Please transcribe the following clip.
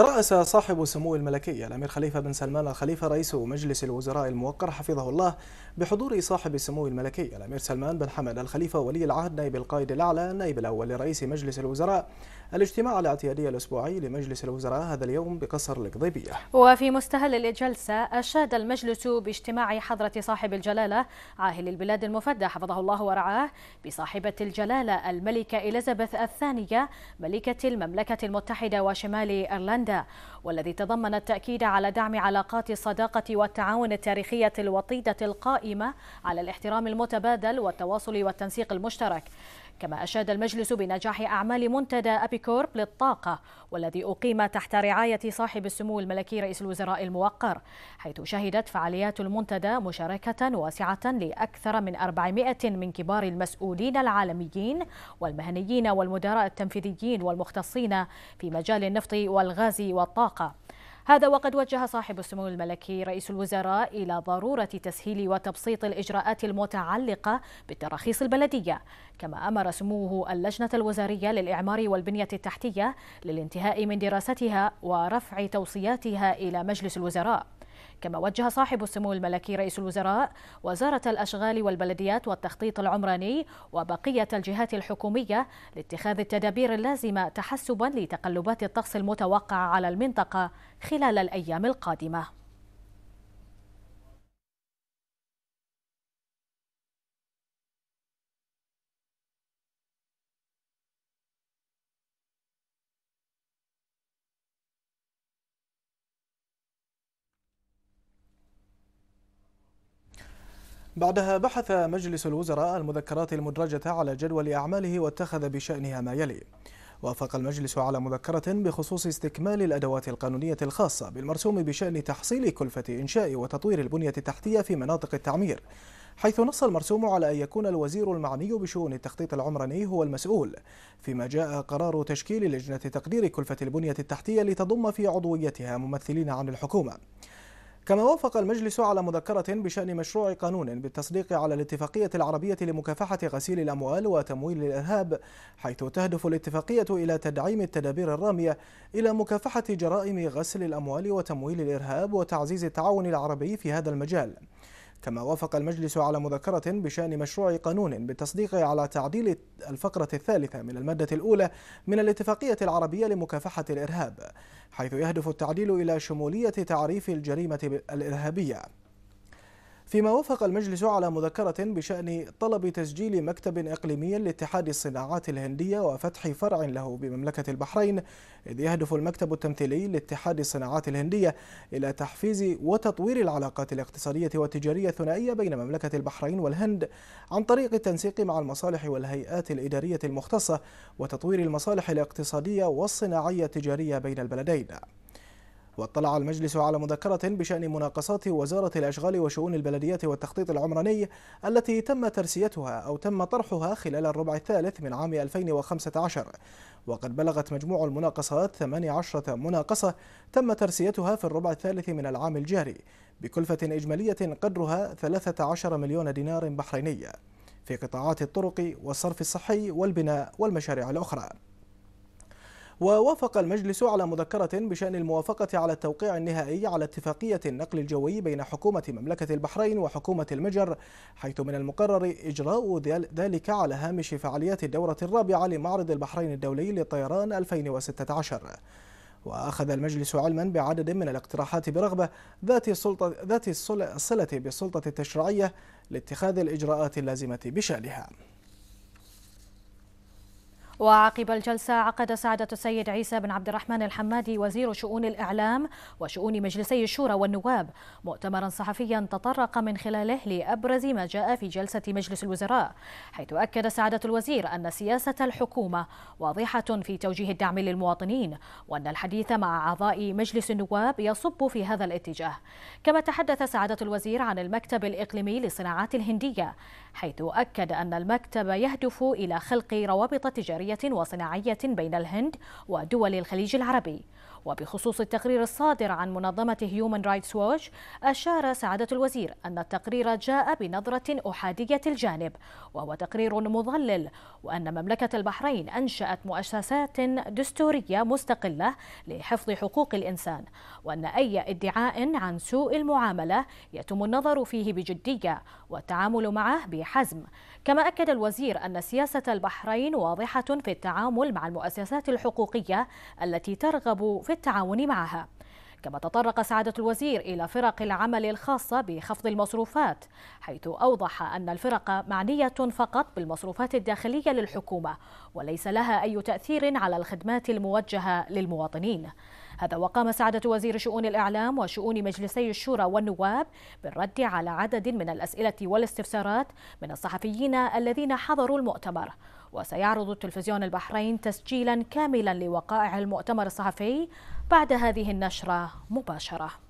ترأس صاحب سمو الملكية الأمير خليفة بن سلمان الخليفة رئيس مجلس الوزراء الموقر حفظه الله بحضور صاحب سمو الملكية الأمير سلمان بن حمد الخليفة ولي العهد نائب القائد الأعلى النائب الأول لرئيس مجلس الوزراء الاجتماع الاعتيادي الأسبوعي لمجلس الوزراء هذا اليوم بقصر القضيبية وفي مستهل الجلسة أشاد المجلس باجتماع حضرة صاحب الجلالة عاهل البلاد المفدى حفظه الله ورعاه بصاحبة الجلالة الملكة إليزابيث الثانية ملكة المملكة المتحدة وشمال أيرلندا والذي تضمن التأكيد على دعم علاقات الصداقة والتعاون التاريخية الوطيدة القائمة على الاحترام المتبادل والتواصل والتنسيق المشترك كما أشاد المجلس بنجاح أعمال منتدى أبيكورب للطاقة والذي أقيم تحت رعاية صاحب السمو الملكي رئيس الوزراء الموقر حيث شهدت فعاليات المنتدى مشاركة واسعة لأكثر من 400 من كبار المسؤولين العالميين والمهنيين والمدراء التنفيذيين والمختصين في مجال النفط والغاز والطاقة هذا وقد وجه صاحب السمو الملكي رئيس الوزراء إلى ضرورة تسهيل وتبسيط الإجراءات المتعلقة بالتراخيص البلدية كما أمر سموه اللجنة الوزارية للإعمار والبنية التحتية للانتهاء من دراستها ورفع توصياتها إلى مجلس الوزراء كما وجه صاحب السمو الملكي رئيس الوزراء وزارة الأشغال والبلديات والتخطيط العمراني وبقية الجهات الحكومية لاتخاذ التدابير اللازمة تحسبا لتقلبات الطقس المتوقعة على المنطقة خلال الأيام القادمة بعدها بحث مجلس الوزراء المذكرات المدرجة على جدول أعماله واتخذ بشأنها ما يلي وافق المجلس على مذكرة بخصوص استكمال الأدوات القانونية الخاصة بالمرسوم بشأن تحصيل كلفة إنشاء وتطوير البنية التحتية في مناطق التعمير حيث نص المرسوم على أن يكون الوزير المعني بشؤون التخطيط العمراني هو المسؤول فيما جاء قرار تشكيل لجنة تقدير كلفة البنية التحتية لتضم في عضويتها ممثلين عن الحكومة كما وافق المجلس على مذكرة بشأن مشروع قانون بالتصديق على الاتفاقية العربية لمكافحة غسيل الأموال وتمويل الإرهاب حيث تهدف الاتفاقية إلى تدعيم التدابير الرامية إلى مكافحة جرائم غسل الأموال وتمويل الإرهاب وتعزيز التعاون العربي في هذا المجال كما وافق المجلس على مذكرة بشأن مشروع قانون بالتصديق على تعديل الفقرة الثالثة من المادة الأولى من الاتفاقية العربية لمكافحة الإرهاب حيث يهدف التعديل إلى شمولية تعريف الجريمة الإرهابية فيما وافق المجلس على مذكرة بشأن طلب تسجيل مكتب إقليمي لاتحاد الصناعات الهندية وفتح فرع له بمملكة البحرين إذ يهدف المكتب التمثيلي لاتحاد الصناعات الهندية إلى تحفيز وتطوير العلاقات الاقتصادية والتجارية الثنائية بين مملكة البحرين والهند عن طريق التنسيق مع المصالح والهيئات الإدارية المختصة وتطوير المصالح الاقتصادية والصناعية التجارية بين البلدين واطلع المجلس على مذكرة بشأن مناقصات وزارة الأشغال وشؤون البلديات والتخطيط العمراني التي تم ترسيتها أو تم طرحها خلال الربع الثالث من عام 2015 وقد بلغت مجموع المناقصات 18 مناقصة تم ترسيتها في الربع الثالث من العام الجاري بكلفة إجمالية قدرها 13 مليون دينار بحريني في قطاعات الطرق والصرف الصحي والبناء والمشاريع الأخرى ووافق المجلس على مذكرة بشأن الموافقة على التوقيع النهائي على اتفاقية النقل الجوي بين حكومة مملكة البحرين وحكومة المجر حيث من المقرر إجراء ذلك على هامش فعاليات الدورة الرابعة لمعرض البحرين الدولي للطيران 2016 وأخذ المجلس علما بعدد من الاقتراحات برغبة ذات السلطة ذات الصلة بالسلطة التشريعية لاتخاذ الإجراءات اللازمة بشأنها وعقب الجلسة عقد سعادة السيد عيسى بن عبد الرحمن الحمادي وزير شؤون الإعلام وشؤون مجلسي الشورى والنواب مؤتمرا صحفيا تطرق من خلاله لأبرز ما جاء في جلسة مجلس الوزراء حيث أكد سعادة الوزير أن سياسة الحكومة واضحة في توجيه الدعم للمواطنين وأن الحديث مع أعضاء مجلس النواب يصب في هذا الاتجاه كما تحدث سعادة الوزير عن المكتب الإقليمي للصناعات الهندية حيث أكد أن المكتب يهدف إلى خلق روابط تجارية تجارية وصناعية بين الهند ودول الخليج العربي وبخصوص التقرير الصادر عن منظمة هيومن رايتس ووتش أشار سعادة الوزير أن التقرير جاء بنظرة أحادية الجانب وهو تقرير مضلل وأن مملكة البحرين أنشأت مؤسسات دستورية مستقلة لحفظ حقوق الإنسان وأن أي ادعاء عن سوء المعاملة يتم النظر فيه بجدية والتعامل معه بحزم كما أكد الوزير أن سياسة البحرين واضحة في التعامل مع المؤسسات الحقوقية التي ترغب في في التعاون معها كما تطرق سعادة الوزير إلى فرق العمل الخاصة بخفض المصروفات حيث أوضح أن الفرق معنية فقط بالمصروفات الداخلية للحكومة وليس لها أي تأثير على الخدمات الموجهة للمواطنين هذا وقام سعادة وزير شؤون الإعلام وشؤون مجلسي الشورى والنواب بالرد على عدد من الأسئلة والاستفسارات من الصحفيين الذين حضروا المؤتمر وسيعرض التلفزيون البحرين تسجيلا كاملا لوقائع المؤتمر الصحفي بعد هذه النشرة مباشرة